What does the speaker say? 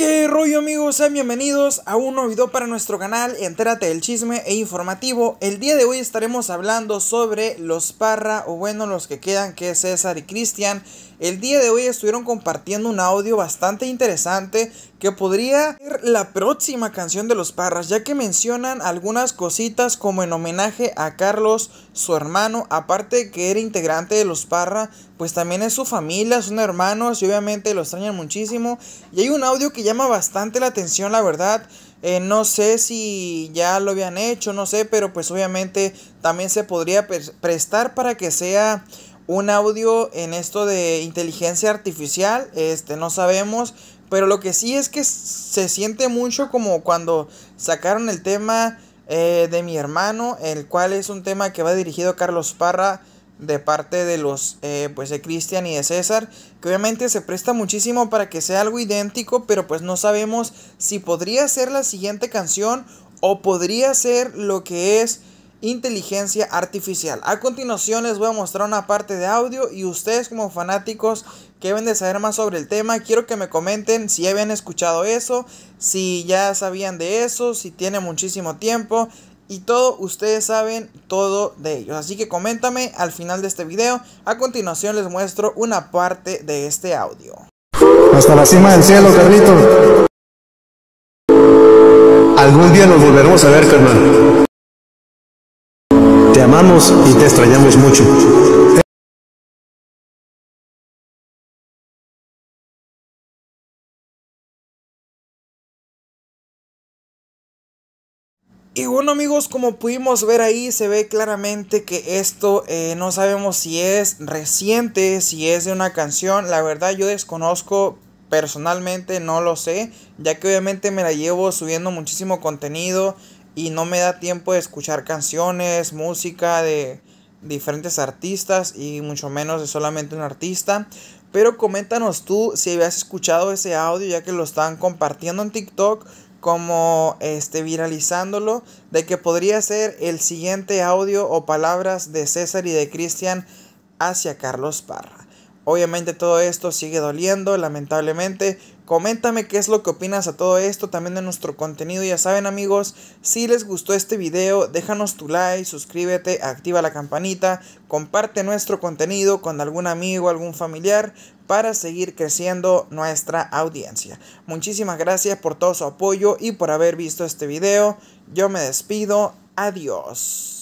¿Qué rollo amigos? Sean bienvenidos a un nuevo video para nuestro canal Entérate del chisme e informativo El día de hoy estaremos hablando sobre los Parra o bueno los que quedan que es César y Cristian El día de hoy estuvieron compartiendo un audio bastante interesante que podría ser la próxima canción de los Parras ya que mencionan algunas cositas como en homenaje a Carlos su hermano aparte que era integrante de los Parra pues también es su familia, son hermanos y obviamente lo extrañan muchísimo. Y hay un audio que llama bastante la atención, la verdad. Eh, no sé si ya lo habían hecho, no sé, pero pues obviamente también se podría prestar para que sea un audio en esto de inteligencia artificial. Este, no sabemos. Pero lo que sí es que se siente mucho como cuando sacaron el tema eh, de mi hermano, el cual es un tema que va dirigido a Carlos Parra de parte de los eh, pues de Cristian y de César que obviamente se presta muchísimo para que sea algo idéntico pero pues no sabemos si podría ser la siguiente canción o podría ser lo que es inteligencia artificial a continuación les voy a mostrar una parte de audio y ustedes como fanáticos que deben de saber más sobre el tema quiero que me comenten si habían escuchado eso si ya sabían de eso si tiene muchísimo tiempo y todo ustedes saben todo de ellos. Así que coméntame al final de este video. A continuación les muestro una parte de este audio. Hasta la cima del cielo, Carlito. Algún día nos volveremos a ver, carnal. Te amamos y te extrañamos mucho. Y bueno amigos, como pudimos ver ahí, se ve claramente que esto eh, no sabemos si es reciente, si es de una canción. La verdad yo desconozco, personalmente no lo sé, ya que obviamente me la llevo subiendo muchísimo contenido y no me da tiempo de escuchar canciones, música de diferentes artistas y mucho menos de solamente un artista. Pero coméntanos tú si habías escuchado ese audio ya que lo están compartiendo en TikTok como este viralizándolo de que podría ser el siguiente audio o palabras de César y de Cristian hacia Carlos Parra. Obviamente todo esto sigue doliendo, lamentablemente, Coméntame qué es lo que opinas a todo esto, también de nuestro contenido. Ya saben amigos, si les gustó este video, déjanos tu like, suscríbete, activa la campanita, comparte nuestro contenido con algún amigo, algún familiar para seguir creciendo nuestra audiencia. Muchísimas gracias por todo su apoyo y por haber visto este video. Yo me despido. Adiós.